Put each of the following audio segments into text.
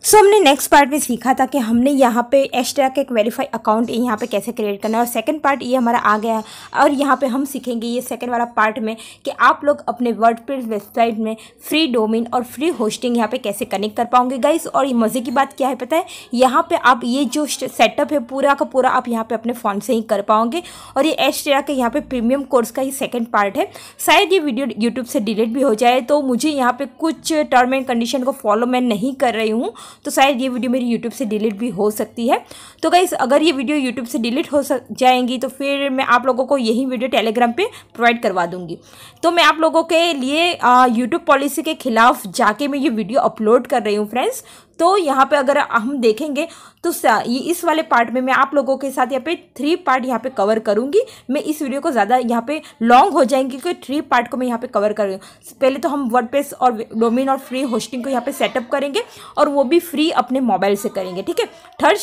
सो so, हमने next part में सीखा था कि हमने यहाँ पे एक्स्ट्रा का एक वेरीफाई अकाउंट यहाँ पे कैसे क्रिएट करना है और सेकंड पार्ट ये हमारा आ गया है और यहाँ पे हम सीखेंगे ये सेकंड वाला पार्ट में कि आप लोग अपने वर्ड वेबसाइट में फ्री डोमेन और फ्री होस्टिंग यहाँ पे कैसे कनेक्ट कर पाओगे गाइस और ये मज़े की बात क्या है पता है यहाँ पर आप ये जो सेटअप है पूरा का पूरा आप यहाँ पर अपने फ़ोन से ही कर पाओगे और ये एक्स्ट्रा के यहाँ पर प्रीमियम कोर्स का ही सेकेंड पार्ट है शायद ये वीडियो यूट्यूब से डिलीट भी हो जाए तो मुझे यहाँ पर कुछ टर्म एंड कंडीशन को फॉलो मैं नहीं कर रही हूँ तो शायद ये वीडियो मेरी यूट्यूब से डिलीट भी हो सकती है तो गाइस अगर ये वीडियो यूट्यूब से डिलीट हो सक जाएंगी तो फिर मैं आप लोगों को यही वीडियो टेलीग्राम पर प्रोवाइड करवा दूँगी तो मैं आप लोगों के लिए यूट्यूब पॉलिसी के खिलाफ जाके मैं ये वीडियो अपलोड कर रही हूँ फ्रेंड्स तो यहाँ पे अगर हम देखेंगे तो ये इस वाले पार्ट में मैं आप लोगों के साथ यहाँ पे थ्री पार्ट यहाँ पे कवर करूँगी मैं इस वीडियो को ज़्यादा यहाँ पे लॉन्ग हो जाएंगे क्योंकि थ्री पार्ट को मैं यहाँ पे कवर कर रही हूँ पहले तो हम वर्डप्रेस और डोमिन और फ्री होस्टिंग को यहाँ पे सेटअप करेंगे और वो भी फ्री अपने मोबाइल से करेंगे ठीक है थर्ड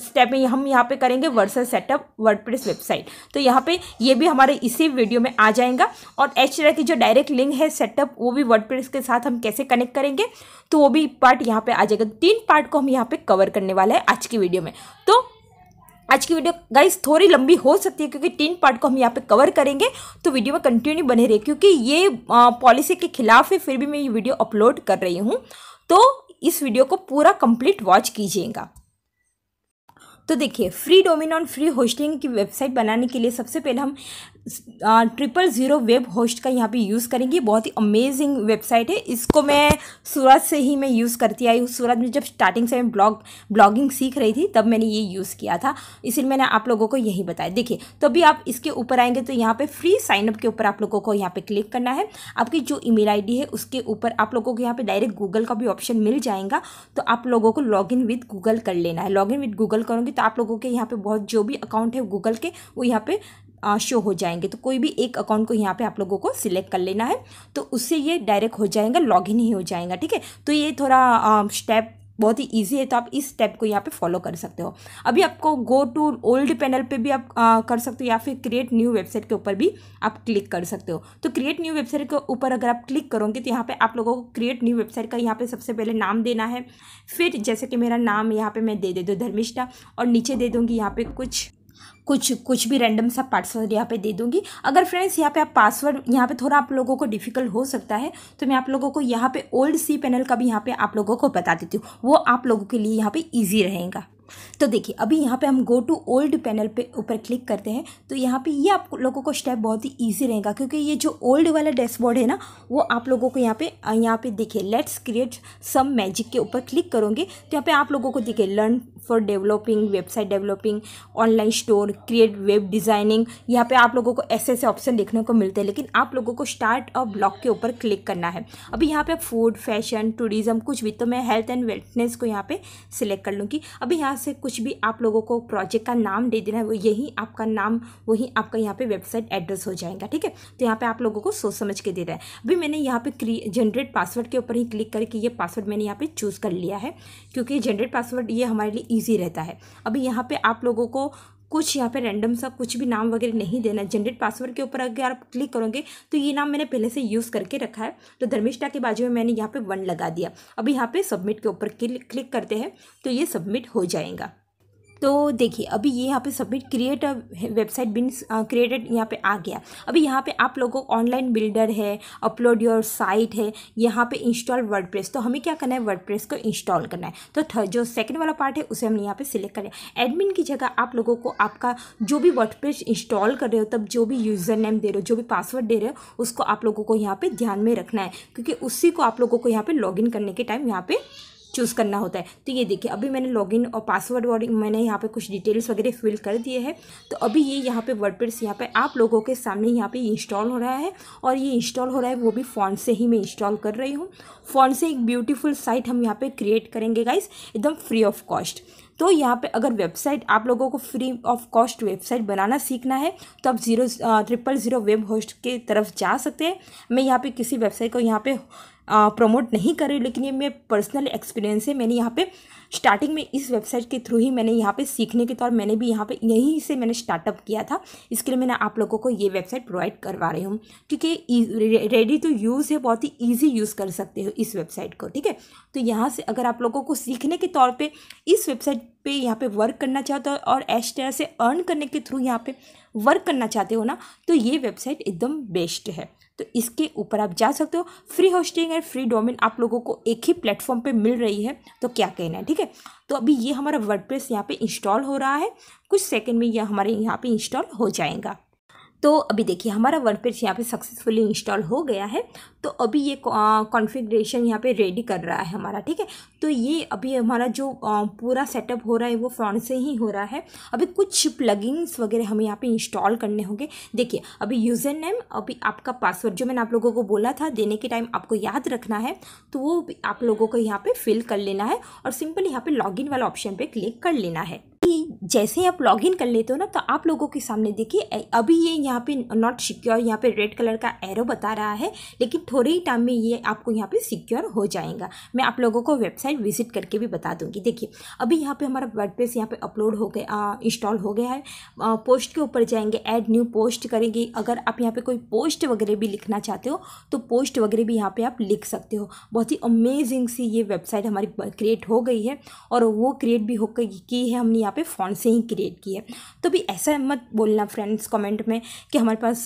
स्टेप में हम यहाँ पे करेंगे वर्सल सेटअप वर्ड वेबसाइट तो यहाँ पे ये भी हमारे इसी वीडियो में आ जाएगा और एच की जो डायरेक्ट लिंक है सेटअप वो भी वर्ड के साथ हम कैसे कनेक्ट करेंगे तो वो भी पार्ट यहाँ पे आ जाएगा तीन पार्ट को हम यहाँ पे कवर करने वाले हैं आज की वीडियो में तो आज की वीडियो गाइस थोड़ी लंबी हो सकती है क्योंकि तीन पार्ट को हम यहाँ पे कवर करेंगे तो वीडियो में कंटिन्यू बने रहे क्योंकि ये पॉलिसी के खिलाफ है फिर भी मैं ये वीडियो अपलोड कर रही हूँ तो इस वीडियो को पूरा कंप्लीट वॉच कीजिएगा तो देखिए free domain on free hosting की वेबसाइट बनाने के लिए सबसे पहले हम ट्रिपल ज़ीरो वेब होस्ट का यहाँ पे यूज़ करेंगे बहुत ही अमेजिंग वेबसाइट है इसको मैं सूरत से ही मैं यूज़ करती आई हूँ सूरत में जब स्टार्टिंग से मैं ब्लॉग ब्लॉगिंग सीख रही थी तब मैंने ये यूज़ किया था इसीलिए मैंने आप लोगों को यही बताया देखिए तो अभी आप इसके ऊपर आएंगे तो यहाँ पर फ्री साइनअप के ऊपर आप लोगों को यहाँ पर क्लिक करना है आपकी जो ई मेल है उसके ऊपर आप लोगों को यहाँ पर डायरेक्ट गूगल का भी ऑप्शन मिल जाएगा तो आप लोगों को लॉग इन विद गूगल कर लेना है लॉग इन विद गूगल करूँगी तो आप लोगों के यहाँ पर बहुत जो भी अकाउंट है गूगल के वो यहाँ पर शो हो जाएंगे तो कोई भी एक अकाउंट को यहाँ पे आप लोगों को सिलेक्ट कर लेना है तो उससे ये डायरेक्ट हो जाएगा लॉग इन ही हो जाएगा ठीक है तो ये थोड़ा स्टेप बहुत ही ईजी है तो आप इस स्टेप को यहाँ पे फॉलो कर सकते हो अभी आपको गो टू ओल्ड पैनल पे भी आप आ, कर सकते हो या फिर क्रिएट न्यू वेबसाइट के ऊपर भी आप क्लिक कर सकते हो तो क्रिएट न्यू वेबसाइट के ऊपर अगर आप क्लिक करोगे तो यहाँ पे आप लोगों को क्रिएट न्यू वेबसाइट का यहाँ पे सबसे पहले नाम देना है फिर जैसे कि मेरा नाम यहाँ पर मैं दे दे दूँ धर्मिष्ठा और नीचे दे दूँगी यहाँ पर कुछ कुछ कुछ भी रैंडम सा पासवर्ड यहाँ पे दे दूंगी अगर फ्रेंड्स यहाँ पे आप पासवर्ड यहाँ पे थोड़ा आप लोगों को डिफिकल्ट हो सकता है तो मैं आप लोगों को यहाँ पे ओल्ड सी पैनल का भी यहाँ पे आप लोगों को बता देती हूँ वो आप लोगों के लिए यहाँ पे ईजी रहेगा तो देखिए अभी यहाँ पे हम गो टू ओल्ड पैनल पे ऊपर क्लिक करते हैं तो यहाँ पे ये आप लोगों को स्टेप बहुत ही ईजी रहेगा क्योंकि ये जो ओल्ड वाला डैशबोर्ड है ना वो आप लोगों को यहाँ पे यहाँ पे देखिए लेट्स क्रिएट सम मैजिक के ऊपर क्लिक करोगे तो यहाँ पे आप लोगों को देखिए learn for developing website developing online store create web designing यहाँ पे आप लोगों को ऐसे ऐसे ऑप्शन देखने को मिलते हैं लेकिन आप लोगों को स्टार्ट और ब्लॉक के ऊपर क्लिक करना है अभी यहाँ पे फूड फैशन टूरिज़्म कुछ भी तो मैं हेल्थ एंड वेलनेस को यहाँ पे सिलेक्ट कर लूँगी अभी यहाँ से कुछ भी आप लोगों को प्रोजेक्ट का नाम दे देना है वो यही आपका नाम वही आपका यहाँ पे वेबसाइट एड्रेस हो जाएगा ठीक है तो यहाँ पे आप लोगों को सोच समझ के दे रहा है अभी मैंने यहाँ पे क्री जनरेट पासवर्ड के ऊपर ही क्लिक करके ये पासवर्ड मैंने यहाँ पे चूज़ कर लिया है क्योंकि जनरेट पासवर्ड ये हमारे लिए ईजी रहता है अभी यहाँ पर आप लोगों को कुछ यहाँ पे रैंडम सा कुछ भी नाम वगैरह नहीं देना जनरेट पासवर्ड के ऊपर अगर आप क्लिक करोगे तो ये नाम मैंने पहले से यूज़ करके रखा है तो धर्मिष्ठा के बाजू में मैंने यहाँ पे वन लगा दिया अब यहाँ पे सबमिट के ऊपर क्लिक करते हैं तो ये सबमिट हो जाएगा तो देखिए अभी ये यहाँ पे submit create website been created यहाँ पे आ गया अभी यहाँ पे आप लोगों को ऑनलाइन बिल्डर है अपलोड योर साइट है यहाँ पे इंस्टॉल वर्डप्रेस तो हमें क्या करना है वर्डप्रेस को इंस्टॉल करना है तो थर्ड जो सेकंड वाला पार्ट है उसे हमने यहाँ पे सिलेक्ट करें एडमिन की जगह आप लोगों को आपका जो भी वर्डप्रेस इंस्टॉल कर रहे हो तब जो भी यूज़र नेम दे रहे हो जो भी पासवर्ड दे रहे हो उसको आप लोगों को यहाँ पर ध्यान में रखना है क्योंकि उसी को आप लोगों को यहाँ पर लॉग करने के टाइम यहाँ पर चूज़ करना होता है तो ये देखिए अभी मैंने लॉगिन और पासवर्ड और मैंने यहाँ पे कुछ डिटेल्स वगैरह फिल कर दिए हैं तो अभी ये यहाँ पे वर्डप्रेस यहाँ पे आप लोगों के सामने यहाँ पे इंस्टॉल हो रहा है और ये इंस्टॉल हो रहा है वो भी फ़ोन से ही मैं इंस्टॉल कर रही हूँ फ़ोन से एक ब्यूटीफुल साइट हम यहाँ पर क्रिएट करेंगे गाइस एकदम फ्री ऑफ कॉस्ट तो यहाँ पे अगर वेबसाइट आप लोगों को फ्री ऑफ कॉस्ट वेबसाइट बनाना सीखना है तो आप zero triple zero web host की तरफ जा सकते हैं मैं यहाँ पे किसी वेबसाइट को यहाँ पे प्रमोट नहीं कर रही लेकिन ये मेरे पर्सनल एक्सपीरियंस है मैंने यहाँ पे स्टार्टिंग में इस वेबसाइट के थ्रू ही मैंने यहाँ पे सीखने के तौर मैंने भी यहाँ पे यहीं से मैंने स्टार्टअप किया था इसके लिए मैंने आप लोगों को ये वेबसाइट प्रोवाइड करवा रही हूँ क्योंकि रेडी टू यूज़ है बहुत ही ईजी यूज़ कर सकते हो इस वेबसाइट को ठीक है तो यहाँ से अगर आप लोगों को सीखने के तौर पर इस वेबसाइट पे यहाँ पे वर्क करना चाहते हो और एस से अर्न करने के थ्रू यहाँ पे वर्क करना चाहते हो ना तो ये वेबसाइट एकदम बेस्ट है तो इसके ऊपर आप जा सकते हो free hosting and free domain आप लोगों को एक ही प्लेटफॉर्म पे मिल रही है तो क्या कहना है ठीक है तो अभी ये हमारा वर्डप्रेस यहाँ पर इंस्टॉल हो रहा है कुछ सेकंड में यह हमारे यहाँ पे इंस्टॉल हो जाएगा तो अभी देखिए हमारा वर्क पेज यहाँ पे सक्सेसफुली इंस्टॉल हो गया है तो अभी ये कॉन्फ़िगरेशन यहाँ पे रेडी कर रहा है हमारा ठीक है तो ये अभी हमारा जो पूरा सेटअप हो रहा है वो फ्रॉन से ही हो रहा है अभी कुछ प्लगिंग्स वगैरह हमें यहाँ पे इंस्टॉल करने होंगे देखिए अभी यूज़र नेम अभी आपका पासवर्ड जो मैंने आप लोगों को बोला था देने के टाइम आपको याद रखना है तो वो आप लोगों को यहाँ पर फिल कर लेना है और सिंपल यहाँ पर लॉगिन वाला ऑप्शन पर क्लिक कर लेना है जैसे ही आप लॉगिन कर लेते हो ना तो आप लोगों के सामने देखिए अभी ये यहाँ पे नॉट सिक्योर यहाँ पे रेड कलर का एरो बता रहा है लेकिन थोड़े ही टाइम में ये आपको यहाँ पे सिक्योर हो जाएगा मैं आप लोगों को वेबसाइट विजिट करके भी बता दूंगी देखिए अभी यहाँ पर हमारा वर्ड प्रेस यहाँ पर अपलोड हो गया इंस्टॉल हो गया है आ, पोस्ट के ऊपर जाएंगे एड न्यू पोस्ट करेंगे अगर आप यहाँ पर कोई पोस्ट वगैरह भी लिखना चाहते हो तो पोस्ट वगैरह भी यहाँ पर आप लिख सकते हो बहुत ही अमेजिंग सी ये वेबसाइट हमारी क्रिएट हो गई है और वो क्रिएट भी होकर की है हमने यहाँ पे फ़ोन से ही क्रिएट की है तो भी ऐसा मत बोलना फ्रेंड्स कमेंट में कि हमारे पास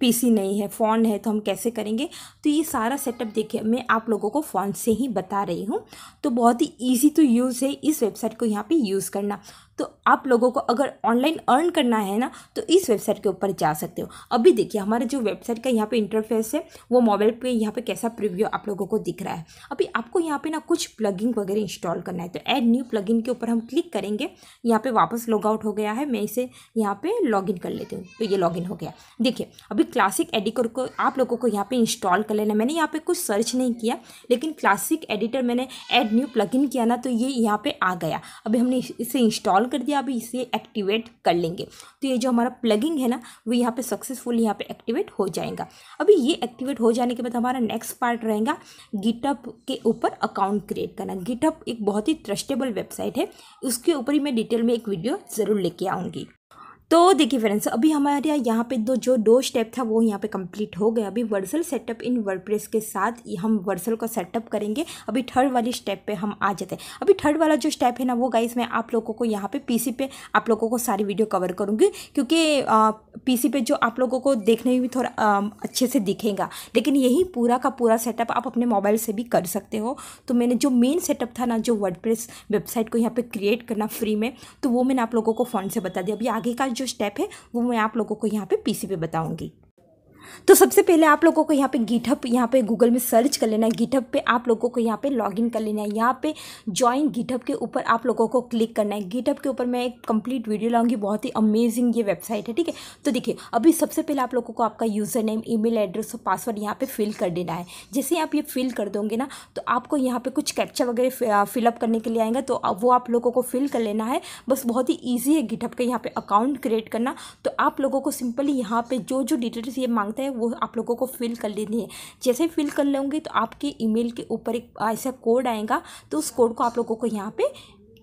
पीसी नहीं है फ़ोन है तो हम कैसे करेंगे तो ये सारा सेटअप देखिए मैं आप लोगों को फ़ोन से ही बता रही हूँ तो बहुत ही ईजी टू यूज़ है इस वेबसाइट को यहाँ पे यूज़ करना तो आप लोगों को अगर ऑनलाइन अर्न करना है ना तो इस वेबसाइट के ऊपर जा सकते हो अभी देखिए हमारे जो वेबसाइट का यहाँ पे इंटरफेस है वो मोबाइल पे यहाँ पे कैसा प्रीव्यू आप लोगों को दिख रहा है अभी आपको यहाँ पे ना कुछ प्लगिंग वगैरह इंस्टॉल करना है तो ऐड न्यू प्लगिंग के ऊपर हम क्लिक करेंगे यहाँ पर वापस लॉग आउट हो गया है मैं इसे यहाँ लॉग इन कर लेती हूँ तो ये इन हो गया देखिए अभी क्लासिक एडिटर को आप लोगों को यहाँ पर इंस्टॉल कर लेना मैंने यहाँ पर कुछ सर्च नहीं किया लेकिन क्लासिक एडिटर मैंने ऐड न्यू प्लग किया ना तो ये यहाँ पर आ गया अभी हमने इसे इंस्टॉल कर दिया अभी इसे एक्टिवेट कर लेंगे तो ये जो हमारा प्लगिंग है ना वो यहाँ पे सक्सेसफुल यहाँ पे एक्टिवेट हो जाएगा अभी ये एक्टिवेट हो जाने के बाद हमारा नेक्स्ट पार्ट रहेगा गिटअप के ऊपर अकाउंट क्रिएट करना गिटअप एक बहुत ही ट्रस्टेबल वेबसाइट है उसके ऊपर ही मैं डिटेल में एक वीडियो ज़रूर लेके आऊँगी तो देखिए फ्रेंड्स अभी हमारे यहाँ पे दो जो दो स्टेप था वो यहाँ पे कंप्लीट हो गया अभी वर्सल सेटअप इन वर्डप्रेस के साथ हम वर्सल का सेटअप करेंगे अभी थर्ड वाली स्टेप पे हम आ जाते हैं अभी थर्ड वाला जो स्टेप है ना वो गाइस मैं आप लोगों को यहाँ पे पीसी पे आप लोगों को सारी वीडियो कवर करूँगी क्योंकि पी पे जो आप लोगों को देखने में थोड़ा अच्छे से दिखेगा लेकिन यही पूरा का पूरा सेटअप आप अपने मोबाइल से भी कर सकते हो तो मैंने जो मेन सेटअप था ना जो वर्ड वेबसाइट को यहाँ पर क्रिएट करना फ्री में तो वो मैंने आप लोगों को फ़ोन से बता दिया अभी आगे का जो स्टेप है वो मैं आप लोगों को यहाँ पे पीसी पे बताऊंगी तो सबसे पहले आप लोगों को यहाँ पे गिटअप यहाँ पे गूगल में सर्च कर लेना है गिटअप पे आप लोगों को यहाँ पे लॉगिन कर लेना है यहाँ पे ज्वाइन गिटअप के ऊपर आप लोगों को क्लिक करना है गिटअप के ऊपर मैं एक कंप्लीट वीडियो लाऊंगी बहुत ही अमेजिंग ये वेबसाइट है ठीक है तो देखिए अभी सबसे पहले आप लोगों को आपका यूज़र नेम ई एड्रेस और पासवर्ड यहाँ पर फिल कर देना है जैसे आप ये फिल कर दोगे ना तो आपको यहाँ पर कुछ कैप्चा वगैरह फिलअप करने के लिए आएंगे तो वो आप लोगों को फिल कर लेना है बस बहुत ही ईजी है गिटअप का यहाँ पर अकाउंट क्रिएट करना तो आप लोगों को सिंपली यहाँ पर जो जो डिटेल्स ये मांगते होता है वो आप लोगों को फिल कर लेनी है जैसे फिल कर लेंगे तो आपके ईमेल के ऊपर एक ऐसा कोड आएगा तो उस कोड को आप लोगों को यहाँ पे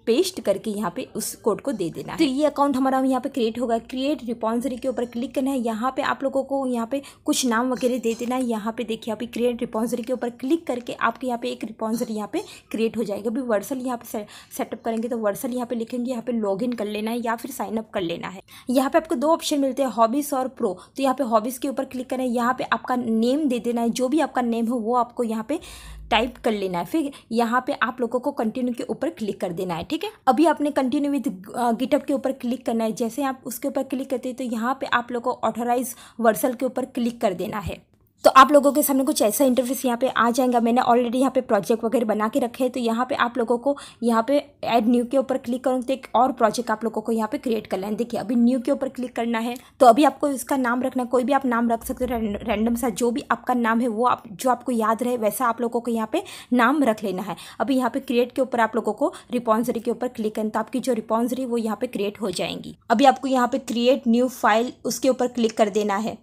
पेस्ट करके यहाँ पे उस कोड को दे देना है तो ये अकाउंट हमारा यहाँ पे क्रिएट होगा क्रिएट रिपॉन्सरी के ऊपर क्लिक करना है यहाँ पे आप लोगों को यहाँ पे कुछ नाम वगैरह दे देना है यहाँ पे देखिए आप क्रिएट रिपॉन्सरी के ऊपर क्लिक करके आपके यहाँ पे एक रिपॉन्सरी यहाँ पे क्रिएट हो जाएगा अभी वर्सल यहाँ पे सेटअप करेंगे तो वर्सल यहाँ पे लिखेंगे यहाँ पे लॉग इन कर लेना है या फिर साइन अप कर लेना है यहाँ पे आपको दो ऑप्शन मिलते हैं हॉबीज़ और प्रो तो यहाँ पे हॉबीज़ के ऊपर क्लिक करना है यहाँ पे आपका नेम दे देना है जो भी आपका नेम हो वो आपको यहाँ पे टाइप कर लेना है फिर यहाँ पे आप लोगों को कंटिन्यू के ऊपर क्लिक कर देना है ठीक है अभी आपने कंटिन्यू विद गिटअप के ऊपर क्लिक करना है जैसे आप उसके ऊपर क्लिक करते हैं तो यहाँ पे आप लोगों को ऑथोराइज वर्सल के ऊपर क्लिक कर देना है तो आप लोगों के सामने कुछ ऐसा इंटरफेस यहाँ पे आ जाएगा मैंने ऑलरेडी यहाँ पे प्रोजेक्ट वगैरह बना के रखे हैं तो यहाँ पे आप लोगों को यहाँ पे ऐड न्यू के ऊपर क्लिक करूँ तो एक और प्रोजेक्ट आप लोगों को यहाँ पे क्रिएट करना है देखिए अभी न्यू के ऊपर क्लिक करना है तो अभी आपको इसका नाम रखना कोई भी आप नाम रख सकते हो रैंडम सा जो भी आपका नाम है वो आप जो आपको याद रहे वैसा आप लोगों को यहाँ पे नाम रख लेना है अभी यहाँ पे क्रिएट के ऊपर आप लोगों को रिपॉन्सरी के ऊपर क्लिक करें तो आपकी जो रिपॉन्सरी वो यहाँ पे क्रिएट हो जाएंगी अभी आपको यहाँ पे क्रिएट न्यू फाइल उसके ऊपर क्लिक कर देना है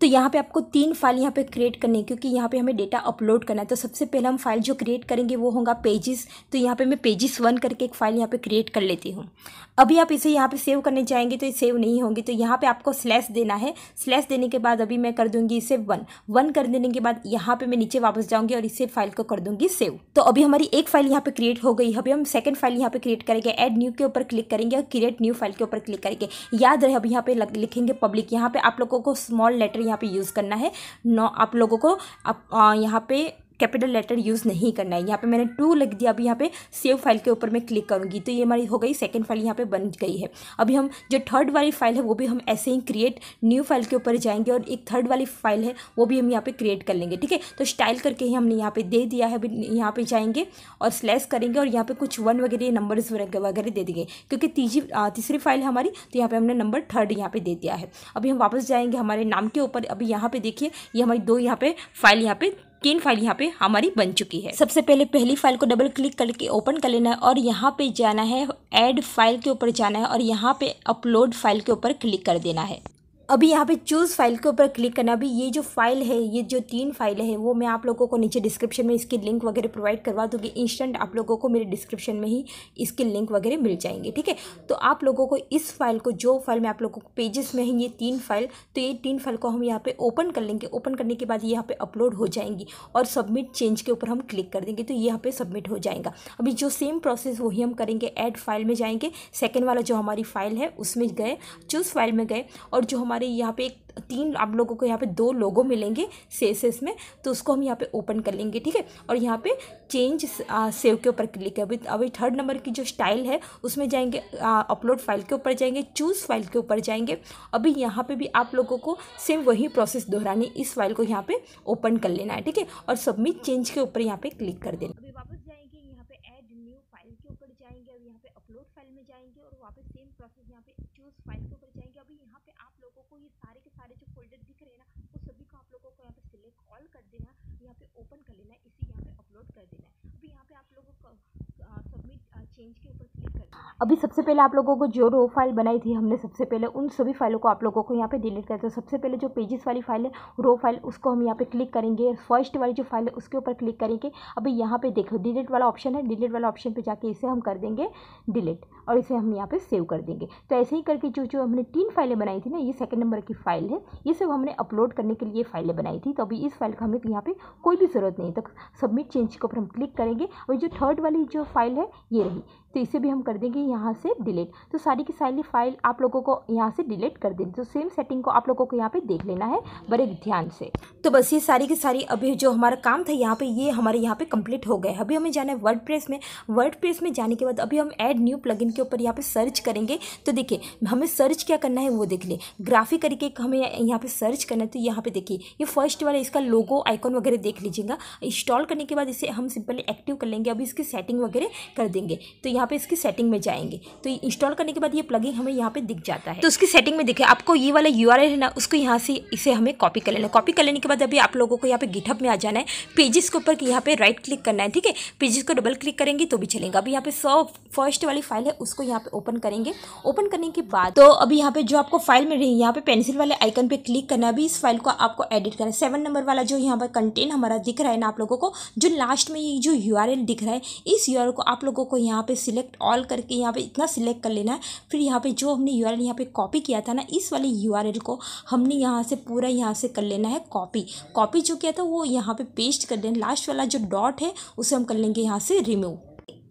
तो यहाँ पे आपको तीन फाइल यहाँ पे क्रिएट करनी है क्योंकि यहाँ पे हमें डेटा अपलोड करना है तो सबसे पहले हम फाइल जो क्रिएट करेंगे वो होगा पेजेस तो यहाँ पे मैं पेजेस वन करके एक फाइल यहाँ पे क्रिएट कर लेती हूँ अभी आप इसे यहाँ पे सेव करने जाएंगे तो ये सेव नहीं होंगी तो यहाँ पे आपको स्लैश देना है स्लैश देने के बाद अभी मैं कर दूँगी इसे वन वन कर देने के बाद यहाँ पर मैं नीचे वापस जाऊँगी और इसे फाइल को कर दूँगी सेव तो अभी हमारी एक फाइल यहाँ पर क्रिएट हो गई अभी हम सेकेंड फाइल यहाँ पर क्रिएट करेंगे एड न्यू के ऊपर क्लिक करेंगे और क्रिएट न्यू फाइल के ऊपर क्लिक करेंगे याद रहे अभी यहाँ पे लिखेंगे पब्लिक यहाँ पे आप लोगों को स्मॉल लेटर यहाँ पे यूज़ करना है नौ आप लोगों को आप यहाँ पे कैपिटल लेटर यूज़ नहीं करना है यहाँ पे मैंने टू लिख दिया अभी यहाँ पे सेव फाइल के ऊपर मैं क्लिक करूँगी तो ये हमारी हो गई सेकेंड फाइल यहाँ पे बन गई है अभी हम जो थर्ड वाली फाइल है वो भी हम ऐसे ही क्रिएट न्यू फाइल के ऊपर जाएंगे और एक थर्ड वाली फाइल है वो भी हम यहाँ पर क्रिएट कर लेंगे ठीक है तो स्टाइल करके ही हमने यहाँ पर दे दिया है अभी यहाँ पर जाएंगे और स्लेस करेंगे और यहाँ पर कुछ वन वगैरह नंबर्स वगैरह दे देंगे क्योंकि तीजी तीसरी फाइल हमारी तो यहाँ पर हमने नंबर थर्ड यहाँ पर दे दिया है अभी हम वापस जाएंगे हमारे नाम के ऊपर अभी यहाँ पर देखिए ये हमारी दो यहाँ पर फाइल यहाँ पर तीन फाइल यहाँ पे हमारी बन चुकी है सबसे पहले पहली फाइल को डबल क्लिक करके ओपन कर लेना है और यहाँ पे जाना है ऐड फाइल के ऊपर जाना है और यहाँ पे अपलोड फाइल के ऊपर क्लिक कर देना है अभी यहाँ पे चूज़ फाइल के ऊपर क्लिक करना अभी ये जो फाइल है ये जो तीन फाइल है वो मैं आप लोगों को नीचे डिस्क्रिप्शन में इसकी लिंक वगैरह प्रोवाइड करवा दूँगी इंस्टेंट आप लोगों को मेरे डिस्क्रिप्शन में ही इसके लिंक वगैरह मिल जाएंगे ठीक है तो आप लोगों को इस फाइल को जो फाइल में आप लोगों को पेजेस में है ये तीन फाइल तो ये तीन फाइल को हम यहाँ पर ओपन कर लेंगे ओपन करने के बाद ये यहाँ पर अपलोड हो जाएंगी और सबमिट चेंज के ऊपर हम क्लिक कर देंगे तो ये यहाँ पर सबमिट हो जाएगा अभी जो सेम प्रोसेस वही हम करेंगे एड फाइल में जाएंगे सेकेंड वाला जो हमारी फाइल है उसमें गए चूज़ फाइल में गए और जो हमारे हमारे यहाँ पे एक तीन आप लोगों को यहाँ पे दो लोगों मिलेंगे सेसेस में तो उसको हम यहाँ पे ओपन कर लेंगे ठीक है और यहाँ पे चेंज सेव के ऊपर क्लिक है अभी अभी थर्ड नंबर की जो स्टाइल है उसमें जाएंगे अपलोड फाइल के ऊपर जाएंगे चूज़ फाइल के ऊपर जाएंगे अभी यहाँ पे भी आप लोगों को सेम वही प्रोसेस दोहरानी इस फाइल को यहाँ पे ओपन कर लेना है ठीक है और सबमिट चेंज के ऊपर यहाँ पे क्लिक कर देना अभी वापस यहाँ पे चूज़ फाइल के ऊपर जाएंगे अभी यहाँ पे आप लोगों को ये सारे के सारे जो फोल्डर दिख रहे हैं ना वो सभी को आप लोगों को यहाँ पे सिलेक्ट ऑल कर देना यहाँ पे ओपन कर लेना है इसे यहाँ पे अपलोड कर देना है अभी यहाँ पे आप लोगों को सबमिट चेंज के ऊपर क्लिक कर अभी सबसे पहले आप लोगों को जो रो फाइल बनाई थी हमने सबसे पहले उन सभी फाइलों को आप लोगों को यहाँ पे डिलीट कर दिया सबसे पहले जो पेजेस वाली फाइल है रो फाइल उसको हम यहाँ पे क्लिक करेंगे फर्स्ट वाली जो फाइल है उसके ऊपर क्लिक करेंगे अभी यहाँ पे देखो डिलीट वाला ऑप्शन है डिलीट वाला ऑप्शन पे जाके इसे हम कर देंगे डिलीट और इसे हम यहाँ पे सेव कर देंगे तो ऐसे ही करके जो जो हमने तीन फाइलें बनाई थी ना ये सेकंड नंबर की फाइल है ये सब हमने अपलोड करने के लिए फाइलें बनाई थी तो अभी इस फाइल का हमें यहाँ पे कोई भी ज़रूरत नहीं तो सबमिट चेंज के ऊपर हम क्लिक करेंगे और जो थर्ड वाली जो फाइल है ये रही तो इसे भी हम कर देंगे यहाँ से डिलीट तो सारी की सारी फाइल आप लोगों को यहाँ से डिलीट कर देंगे तो सेम सेटिंग को आप लोगों को यहाँ पे देख लेना है बड़े ध्यान से तो बस ये सारी की सारी अभी जो हमारा काम था यहाँ पे ये हमारे यहाँ पे कंप्लीट हो गए अभी हमें जाना है वर्ड में वर्ड में जाने के बाद अभी हम एड न्यू प्लग के ऊपर यहाँ पर सर्च करेंगे तो देखिए हमें सर्च क्या करना है वो देख लें ग्राफिक करके हमें यहाँ पर सर्च करना है तो यहाँ पर देखिए ये फर्स्ट वाला इसका लोगो आइकॉन वगैरह देख लीजिएगा इंस्टॉल करने के बाद इसे हम सिंपली एक्टिव कर लेंगे अभी इसकी सेटिंग वगैरह कर देंगे तो यहाँ पे इसकी सेटिंग में जाएंगे तो इंस्टॉल करने के बाद ये प्लगिंग हमें यहाँ पे दिख जाता है तो उसकी सेटिंग में दिखे आपको ये वाला यू है ना उसको यहाँ से इसे हमें कॉपी कर लेना कॉपी कर लेने के बाद अभी आप लोगों को यहाँ पे गिटहब में आ जाना है पेजेस के ऊपर यहाँ पे राइट क्लिक करना है ठीक है पेजेस को डबल क्लिक करेंगे तो भी चलेगा अभी यहाँ पे सौ फर्स्ट वाली फाइल है उसको यहाँ पे ओपन करेंगे ओपन करने के बाद तो अभी यहाँ पे जो आपको फाइल मिल रही है यहाँ पे पेंसिल वाले आइकन पे क्लिक करना है अभी इस फाइल को आपको एडिट करना है सेवन नंबर वाला जो यहाँ पर कंटेंट हमारा दिख रहा है ना आप लोगों को जो लास्ट में ये जो यू दिख रहा है इस यू को आप लोगों को यहाँ पे सिलेक्ट ऑल करके यहाँ पे इतना सिलेक्ट कर लेना है फिर यहाँ पे जो हमने यू आर एल यहाँ पे कॉपी किया था ना इस वाले यू आर एल को हमने यहाँ से पूरा यहाँ से कर लेना है कॉपी कॉपी जो किया था वो यहाँ पर पे पेस्ट कर देना लास्ट वाला जो डॉट है उसे हम कर लेंगे यहाँ से रिमूव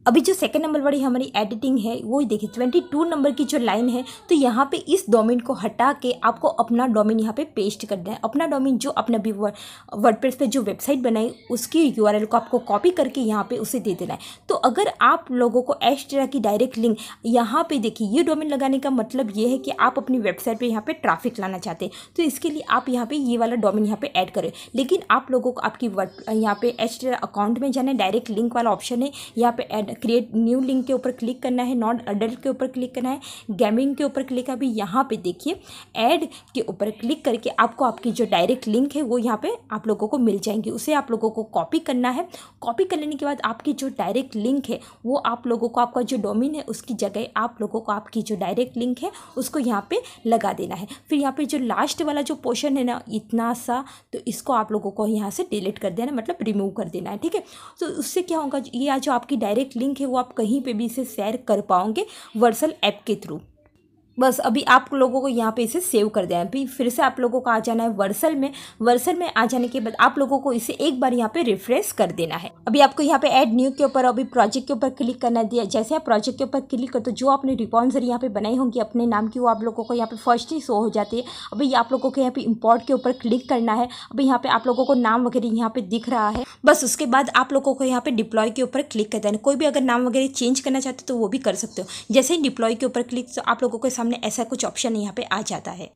अभी जो सेकंड नंबर वाली हमारी एडिटिंग है वो देखिए ट्वेंटी टू नंबर की जो लाइन है तो यहाँ पे इस डोमेन को हटा के आपको अपना डोमेन यहाँ पे पेस्ट करना है अपना डोमेन जो अपना भी वर्डप्रेस पे जो वेबसाइट बनाई उसकी यूआरएल को आपको कॉपी करके यहाँ पे उसे दे देना है तो अगर आप लोगों को एस्ट्रा की डायरेक्ट लिंक यहाँ पर देखिए ये डोमिन लगाने का मतलब ये है कि आप अपनी वेबसाइट पर यहाँ पर ट्राफिक लाना चाहते हैं तो इसके लिए आप यहाँ पर ये वाला डोमिन यहाँ पर ऐड करें लेकिन आप लोगों को आपकी वर्ड यहाँ पर एस्ट्रा अकाउंट में जाना डायरेक्ट लिंक वाला ऑप्शन है यहाँ पर ऐड क्रिएट न्यू लिंक के ऊपर क्लिक करना है नॉट अडल्ट के ऊपर क्लिक करना है गेमिंग के ऊपर क्लिक अभी यहाँ पे देखिए ऐड के ऊपर क्लिक करके आपको आपकी जो डायरेक्ट लिंक है वो यहाँ पे आप लोगों को मिल जाएंगी उसे आप लोगों को कॉपी करना है कॉपी कर लेने के बाद आपकी जो डायरेक्ट लिंक है वो आप लोगों को आपका जो डोमिन है उसकी जगह आप लोगों को आपकी जो डायरेक्ट लिंक है उसको यहाँ पर लगा देना है फिर यहाँ पर जो लास्ट वाला जो पोर्शन है ना इतना सा तो इसको आप लोगों को यहाँ से डिलीट कर देना मतलब रिमूव कर देना है ठीक है तो उससे क्या होगा ये जो आपकी डायरेक्ट लिंक है वो आप कहीं पे भी इसे शेयर कर पाओगे वर्सल ऐप के थ्रू बस अभी आप लोगों को यहाँ पे इसे सेव कर दिया है फिर से आप लोगों को आ जाना है वर्सल में वर्सल में आ जाने के बाद आप लोगों को इसे एक बार यहाँ पे रिफ्रेश कर देना है अभी आपको यहाँ पे ऐड न्यू के ऊपर अभी प्रोजेक्ट के ऊपर क्लिक करना दिया जैसे आप प्रोजेक्ट के ऊपर क्लिक करते तो जो आपने रिपॉन्सर यहाँ पे बनाई होंगी अपने नाम की वो आप लोगों को यहाँ पे फर्स्ट ही शो हो जाती है अभी आप लोगों को यहाँ पे इम्पोर्ट के ऊपर क्लिक करना है अभी यहाँ पे आप लोगों को नाम वगैरह यहाँ पे दिख रहा है बस उसके बाद आप लोगों को यहाँ पे डिप्लॉय के ऊपर क्लिक कर देना कोई भी अगर नाम वगैरह चेंज करना चाहते तो वो भी कर सकते हो जैसे ही डिप्लॉय के ऊपर क्लिक तो आप लोगों के सामने सामने ऐसा कुछ ऑप्शन यहाँ पे आ जाता है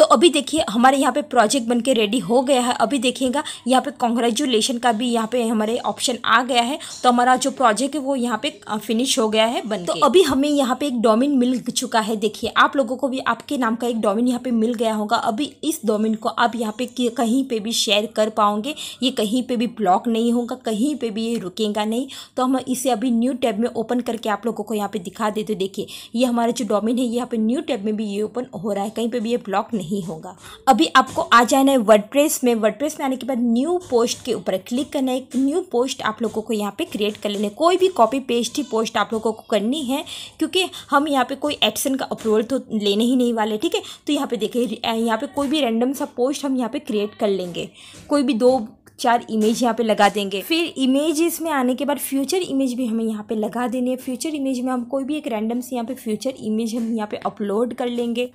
तो अभी देखिए हमारे यहाँ पे प्रोजेक्ट बन के रेडी हो गया है अभी देखिएगा यहाँ पे कॉन्ग्रेचुलेशन का भी यहाँ पे हमारे ऑप्शन आ गया है तो हमारा जो प्रोजेक्ट है वो यहाँ पे फिनिश हो गया है बन तो अभी हमें यहाँ पे एक डोमिन मिल चुका है देखिए आप लोगों को भी आपके नाम का एक डोमिन यहाँ पे मिल गया होगा अभी इस डोमिन को आप यहाँ पे कहीं पर भी शेयर कर पाओगे ये कहीं पर भी ब्लॉक नहीं होगा कहीं पर भी ये रुकेगा नहीं तो हम इसे अभी न्यू टैब में ओपन करके आप लोगों को यहाँ पे दिखा देते देखिए ये हमारा जो डोमिन है यहाँ पे न्यू टैब में भी ये ओपन हो रहा है कहीं पर भी ये ब्लॉक नहीं नहीं होगा अभी आपको आ जाना है वर्डप्रेस में वर्डप्रेस में आने के बाद न्यू पोस्ट के ऊपर क्लिक करना है एक न्यू पोस्ट आप लोगों को यहाँ पे क्रिएट कर लेना है कोई भी कॉपी पेस्ट ही पोस्ट आप लोगों को करनी है क्योंकि हम यहाँ पे कोई एक्शन का अप्रूवल तो लेने ही नहीं वाले ठीक है तो यहाँ पे देखिए यहाँ पे कोई भी रैंडम सा पोस्ट हम यहाँ पे क्रिएट कर लेंगे कोई भी दो चार इमेज यहाँ पे लगा देंगे फिर इमेजेस में आने के बाद फ्यूचर इमेज भी हमें यहाँ पे लगा देनी है फ्यूचर इमेज में हम कोई भी एक रैंडम से यहाँ पे फ्यूचर इमेज हम यहाँ पे अपलोड कर लेंगे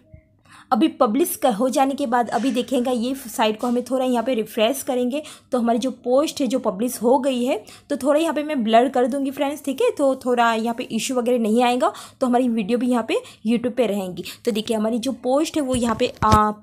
अभी पब्लिश कर हो जाने के बाद अभी देखेंगे ये साइट को हमें थोड़ा यहाँ पे रिफ्रेश करेंगे तो हमारी जो पोस्ट है जो पब्लिश हो गई है तो थोड़ा यहाँ पे मैं ब्लर कर दूँगी फ्रेंड्स ठीक है तो थोड़ा यहाँ पे इशू वगैरह नहीं आएगा तो हमारी वीडियो भी यहाँ पे यूट्यूब पे रहेंगी तो देखिए हमारी जो पोस्ट है वो यहाँ पे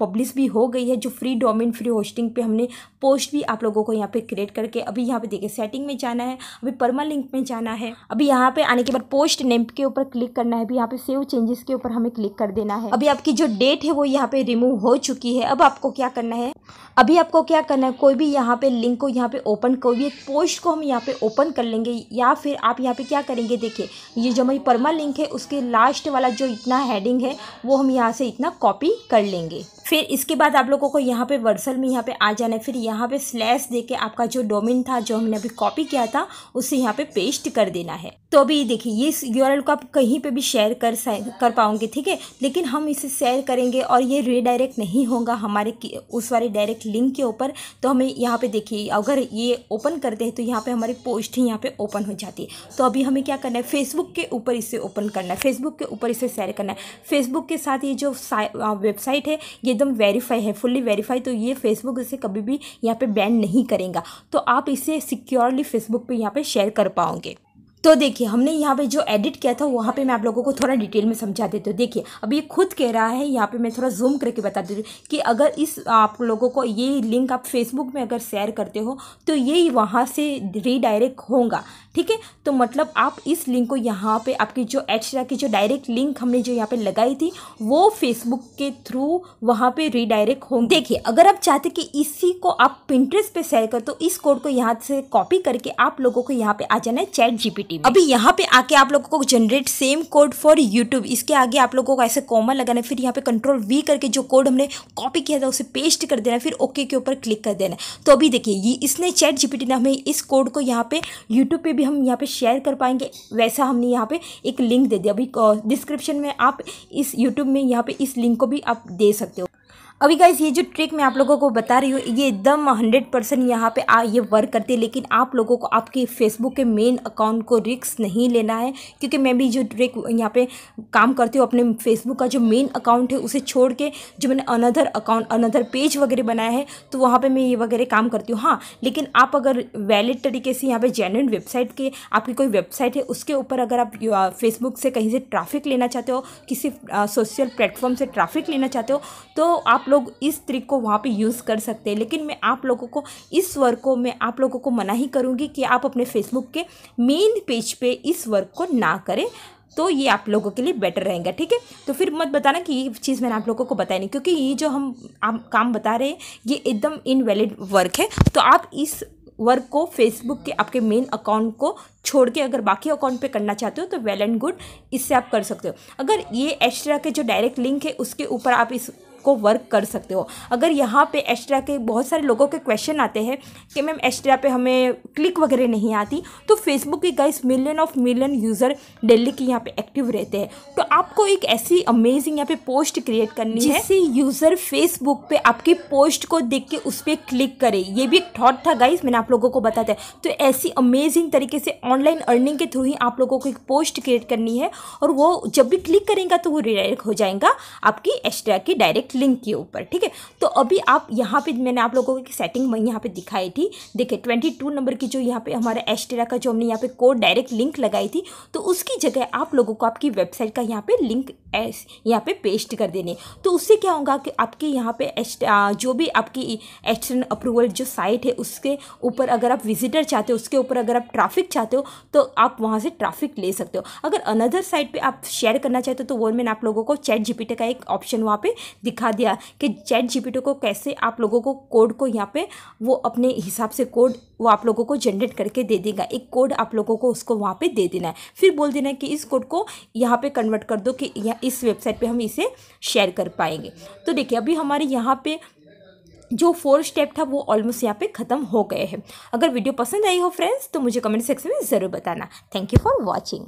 पब्लिश भी हो गई है जो फ्री डोमिन फ्री होस्टिंग पे हमने पोस्ट भी आप लोगों को यहाँ पे क्रिएट करके अभी यहाँ पे देखिए सेटिंग में जाना है अभी परमा लिंक में जाना है अभी यहाँ पे आने के बाद पोस्ट नेम के ऊपर क्लिक करना है अभी यहाँ पे सेव चेंजेस के ऊपर हमें क्लिक कर देना है अभी आपकी जो डेट है है वो यहाँ पे रिमूव हो चुकी है अब आपको क्या करना है अभी आपको क्या करना है कोई भी यहाँ पे लिंक को यहाँ पे ओपन कोई भी एक पोस्ट को हम यहाँ पे ओपन कर लेंगे या फिर आप यहाँ पे क्या करेंगे देखिए ये जो हमारी परमा लिंक है उसके लास्ट वाला जो इतना हेडिंग है वो हम यहाँ से इतना कॉपी कर लेंगे फिर इसके बाद आप लोगों को यहाँ पे वर्सल में यहाँ पे आ जाना है फिर यहाँ पे स्लैश दे के आपका जो डोमिन था जो हमने अभी कॉपी किया था उसे यहाँ पे पेस्ट कर देना है तो अभी देखिए ये यूआरएल को आप कहीं पे भी शेयर कर कर पाओगे ठीक है लेकिन हम इसे शेयर करेंगे और ये रीडायरेक्ट नहीं होगा हमारे उस वाले डायरेक्ट लिंक के ऊपर तो हमें यहाँ पे देखिए अगर ये ओपन करते हैं तो यहाँ पर हमारी पोस्ट ही यहाँ पे ओपन हो जाती है तो अभी हमें क्या करना है फेसबुक के ऊपर इसे ओपन करना है फेसबुक के ऊपर इसे शेयर करना है फेसबुक के साथ ये जो वेबसाइट है ये एकदम वेरीफाई है फुल्ली वेरीफाई तो ये फेसबुक इसे कभी भी यहाँ पे बैन नहीं करेगा तो आप इसे सिक्योरली फेसबुक पे यहाँ पे शेयर कर पाओगे तो देखिए हमने यहाँ पे जो एडिट किया था वहाँ पे मैं आप लोगों को थोड़ा डिटेल में समझा देती हूँ देखिए अब ये खुद कह रहा है यहाँ पे मैं थोड़ा जूम करके बता देती हूँ कि अगर इस आप लोगों को ये लिंक आप फेसबुक में अगर शेयर करते हो तो ये वहाँ से रीडायरेक्ट होगा ठीक है तो मतलब आप इस लिंक को यहाँ पे आपकी जो एचरा की जो डायरेक्ट लिंक हमने जो यहाँ पे लगाई थी वो फेसबुक के थ्रू वहाँ पे रीडायरेक्ट होंगे देखिए अगर आप चाहते कि इसी को आप प्रिंट्रेस पे शेयर कर तो इस कोड को यहाँ से कॉपी करके आप लोगों को यहाँ पे आ जाना है चैट जीपीटी में अभी यहाँ पे आके आप लोगों को generate same code for YouTube इसके आगे आप लोगों को ऐसे कॉमन लगाना है फिर यहाँ पे कंट्रोल वी करके जो कोड हमने कॉपी किया था उसे पेस्ट कर देना फिर ओके के ऊपर क्लिक कर देना तो अभी देखिए इसने चैट जीपीटी ने हमें इस कोड को यहाँ पे यूट्यूब पे भी भी हम यहाँ पे शेयर कर पाएंगे वैसा हमने यहाँ पे एक लिंक दे दिया अभी डिस्क्रिप्शन में आप इस यूट्यूब में यहाँ पे इस लिंक को भी आप दे सकते हो अभी गाइस ये जो ट्रिक मैं आप लोगों को बता रही हूँ ये एकदम हंड्रेड परसेंट यहाँ पर आ ये वर्क करती है लेकिन आप लोगों को आपके फेसबुक के मेन अकाउंट को रिक्स नहीं लेना है क्योंकि मैं भी जो ट्रिक यहाँ पे काम करती हूँ अपने फेसबुक का जो मेन अकाउंट है उसे छोड़ के जो मैंने अनदर अकाउंट अनदर पेज वगैरह बनाया है तो वहाँ पर मैं ये वगैरह काम करती हूँ हाँ लेकिन आप अगर वैलिड तरीके से यहाँ पर जेन्यून वेबसाइट के आपकी कोई वेबसाइट है उसके ऊपर अगर आप फेसबुक से कहीं से ट्राफिक लेना चाहते हो किसी सोशल प्लेटफॉर्म से ट्राफिक लेना चाहते हो तो आप लोग इस ट्रिक को वहाँ पे यूज़ कर सकते हैं लेकिन मैं आप लोगों को इस वर्क को मैं आप लोगों को मना ही करूँगी कि आप अपने फेसबुक के मेन पेज पे इस वर्क को ना करें तो ये आप लोगों के लिए बेटर रहेगा ठीक है तो फिर मत बताना कि ये चीज़ मैंने आप लोगों को बताई नहीं क्योंकि ये जो हम आप काम बता रहे हैं ये एकदम इनवैलिड वर्क है तो आप इस वर्क को फेसबुक के आपके मेन अकाउंट को छोड़ के अगर बाकी अकाउंट पे करना चाहते हो तो वेल एंड गुड इससे आप कर सकते हो अगर ये एक्स्ट्रा के जो डायरेक्ट लिंक है उसके ऊपर आप इस को वर्क कर सकते हो अगर यहाँ पे एक्स्ट्रा के बहुत सारे लोगों के क्वेश्चन आते हैं कि मैम एक्स्ट्रा पे हमें क्लिक वगैरह नहीं आती तो फेसबुक के guys million of million user daily के यहाँ पे एक्टिव रहते हैं तो आपको एक ऐसी अमेजिंग यहाँ पे पोस्ट क्रिएट करनी है जिससे यूज़र फेसबुक पे आपकी पोस्ट को देख के उस पर क्लिक करे ये भी एक थॉट था गाइस मैंने आप लोगों को बताया तो ऐसी अमेजिंग तरीके से ऑनलाइन अर्निंग के थ्रू ही आप लोगों को एक पोस्ट क्रिएट करनी है और वो जब भी क्लिक करेंगे तो वो रिडायरेक्ट हो जाएगा आपकी एक्स्ट्रा की डायरेक्ट डायरेक्ट लिंक के ऊपर ठीक है तो अभी आप यहाँ पे मैंने आप लोगों की सेटिंग वहीं यहाँ पे दिखाई थी देखिए ट्वेंटी टू नंबर की जो यहाँ पे हमारा एस्टेरा का जो हमने यहाँ पे कोड डायरेक्ट लिंक लगाई थी तो उसकी जगह आप लोगों को आपकी वेबसाइट का यहाँ पे लिंक यहाँ पे पेस्ट कर देने तो उससे क्या होगा कि आपके यहाँ पे जो भी आपकी एक्शन अप्रूवल जो साइट है उसके ऊपर अगर आप विजिटर चाहते हो उसके ऊपर अगर आप ट्रैफिक चाहते हो तो आप वहाँ से ट्रैफिक ले सकते हो अगर अनदर साइट पर आप शेयर करना चाहते हो तो वो मैंने आप लोगों को चैट जीपीटी का एक ऑप्शन वहाँ पर दिखा सिखा दिया कि चैट जीपीटी को कैसे आप लोगों को कोड को यहाँ पे वो अपने हिसाब से कोड वो आप लोगों को जनरेट करके दे देगा एक कोड आप लोगों को उसको वहाँ पे दे देना है फिर बोल देना है कि इस कोड को यहाँ पे कन्वर्ट कर दो कि इस वेबसाइट पे हम इसे शेयर कर पाएंगे तो देखिए अभी हमारे यहाँ पे जो फोर स्टेप था वो ऑलमोस्ट यहाँ पे ख़त्म हो गए हैं अगर वीडियो पसंद आई हो फ्रेंड्स तो मुझे कमेंट सेक्शन में ज़रूर बताना थैंक यू फॉर वॉचिंग